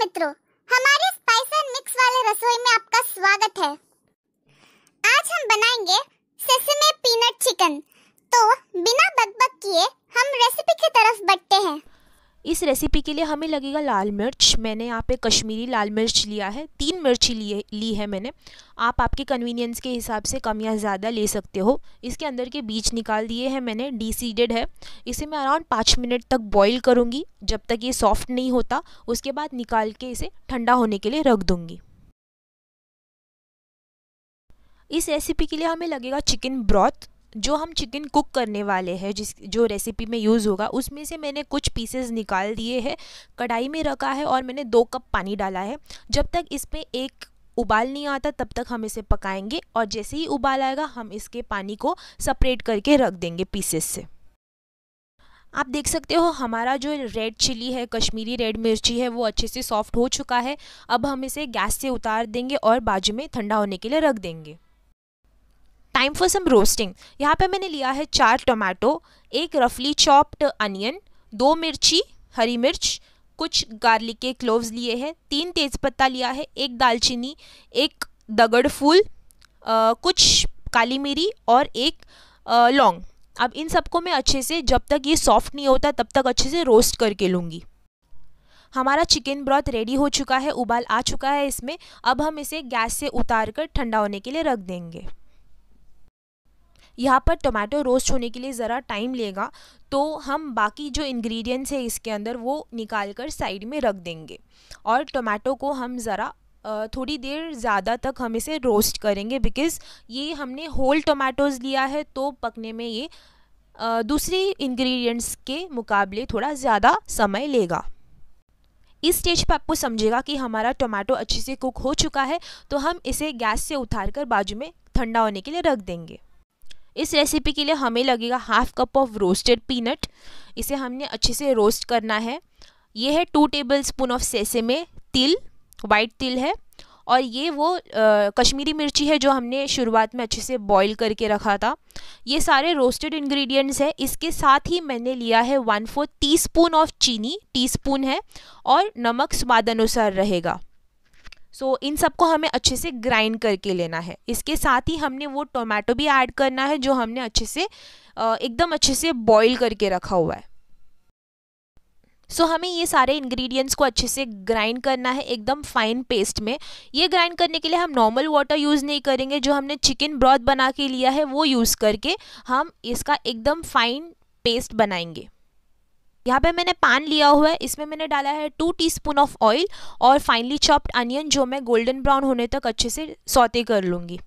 मित्रों हमारे spice and mix वाले रसोई में आपका स्वागत है आज हम बनाएंगे सेसमे इस रेसिपी के लिए हमें लगेगा लाल मिर्च मैंने यहाँ पे कश्मीरी लाल मिर्च लिया है तीन मिर्ची लिए ली है मैंने आप आपके कन्वीनियंस के हिसाब से कम या ज़्यादा ले सकते हो इसके अंदर के बीज निकाल दिए हैं मैंने डीसीडेड है इसे मैं अराउंड पाँच मिनट तक बॉईल करूँगी जब तक ये सॉफ्ट नहीं होता उसके बाद निकाल के इसे ठंडा होने के लिए रख दूँगी इस रेसिपी के लिए हमें लगेगा चिकन ब्रॉथ जो हम चिकन कुक करने वाले हैं जिस जो रेसिपी में यूज़ होगा उसमें से मैंने कुछ पीसेस निकाल दिए हैं कढ़ाई में रखा है और मैंने दो कप पानी डाला है जब तक इस पर एक उबाल नहीं आता तब तक हम इसे पकाएंगे और जैसे ही उबाल आएगा हम इसके पानी को सेपरेट करके रख देंगे पीसेस से आप देख सकते हो हमारा जो रेड चिली है कश्मीरी रेड मिर्ची है वो अच्छे से सॉफ्ट हो चुका है अब हम इसे गैस से उतार देंगे और बाजू में ठंडा होने के लिए रख देंगे टाइम फॉर सम रोस्टिंग यहाँ पे मैंने लिया है चार टोमेटो एक रफली चॉप्ड अनियन दो मिर्ची हरी मिर्च कुछ गार्लिक के क्लोव्स लिए हैं तीन तेज़पत्ता लिया है एक दालचीनी एक दगड़ फूल आ, कुछ काली मिरी और एक लौंग अब इन सबको मैं अच्छे से जब तक ये सॉफ्ट नहीं होता तब तक अच्छे से रोस्ट करके लूँगी हमारा चिकन ब्रॉथ रेडी हो चुका है उबाल आ चुका है इसमें अब हम इसे गैस से उतार कर ठंडा होने के लिए रख देंगे यहाँ पर टोमेटो रोस्ट होने के लिए ज़रा टाइम लेगा तो हम बाकी जो इंग्रेडिएंट्स है इसके अंदर वो निकाल कर साइड में रख देंगे और टोमेटो को हम ज़रा थोड़ी देर ज़्यादा तक हम इसे रोस्ट करेंगे बिकॉज़ ये हमने होल टोमेटोज़ लिया है तो पकने में ये दूसरी इंग्रेडिएंट्स के मुकाबले थोड़ा ज़्यादा समय लेगा इस स्टेज पर आपको समझेगा कि हमारा टोमेटो अच्छे से कुक हो चुका है तो हम इसे गैस से उतार कर बाजू में ठंडा होने के लिए रख देंगे इस रेसिपी के लिए हमें लगेगा half cup of roasted peanut इसे हमने अच्छे से रोस्ट करना है ये है two tablespoon of sesame तिल वाइट तिल है और ये वो आ, कश्मीरी मिर्ची है जो हमने शुरुआत में अच्छे से बॉईल करके रखा था ये सारे रोस्टेड इंग्रेडिएंट्स है इसके साथ ही मैंने लिया है one four teaspoon of चीनी टी स्पून है और नमक स्वाद अनुसार रहेगा सो so, इन सबको हमें अच्छे से ग्राइंड करके लेना है इसके साथ ही हमने वो टोमेटो भी ऐड करना है जो हमने अच्छे से एकदम अच्छे से बॉईल करके रखा हुआ है सो so, हमें ये सारे इंग्रेडिएंट्स को अच्छे से ग्राइंड करना है एकदम फाइन पेस्ट में ये ग्राइंड करने के लिए हम नॉर्मल वाटर यूज़ नहीं करेंगे जो हमने चिकन ब्रॉथ बना के लिया है वो यूज़ करके हम इसका एकदम फाइन पेस्ट बनाएंगे यहाँ पे मैंने पैन लिया हुआ है इसमें मैंने डाला है टू टीस्पून ऑफ ऑयल और फाइनली चॉप्ड अनियन जो मैं गोल्डन ब्राउन होने तक अच्छे से सौते कर लूँगी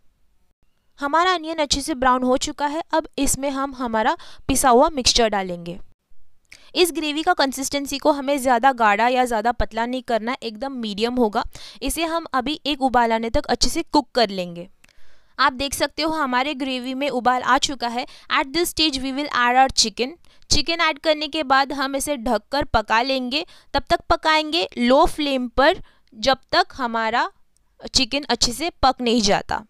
हमारा अनियन अच्छे से ब्राउन हो चुका है अब इसमें हम हमारा पिसा हुआ मिक्सचर डालेंगे इस ग्रेवी का कंसिस्टेंसी को हमें ज़्यादा गाढ़ा या ज़्यादा पतला नहीं करना एकदम मीडियम होगा इसे हम अभी एक उबाल आने तक अच्छे से कुक कर लेंगे आप देख सकते हो हमारे ग्रेवी में उबाल आ चुका है at this stage we will add our chicken chicken add करने के बाद हम इसे ढककर पका लेंगे तब तक पकाएंगे लो फ्लेम पर जब तक हमारा चिकन अच्छे से पक नहीं जाता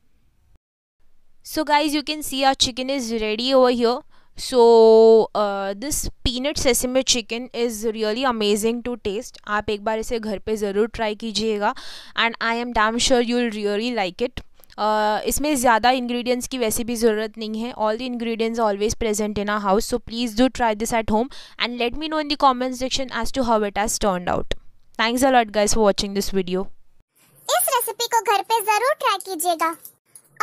so guys you can see our chicken is ready over here so this peanut sesame chicken is really amazing to taste आप एक बार इसे घर पे ज़रूर ट्राई कीजिएगा and I am damn sure you will really like it Uh, इसमें ज़्यादा इंग्रेडिएंट्स की वैसे भी ज़रूरत नहीं है all the ingredients always present in a house so please do try this at home and let me know in the comment section as to how it has turn out thanks a lot guys for watching this video इस recipe को घर पे ज़रूर try कीजिएगा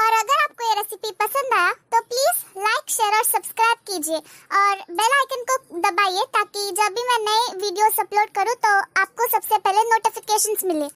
और अगर आपको ये रेसिपी पसंद आया तो प्लीज़ लाइक शेयर और सब्सक्राइब कीजिए और बेल आइकन को दबाइए ताकि जब भी मैं नए वीडियोस अपलोड करूँ तो आपको सबसे पहले नोटिफिकेशंस मिले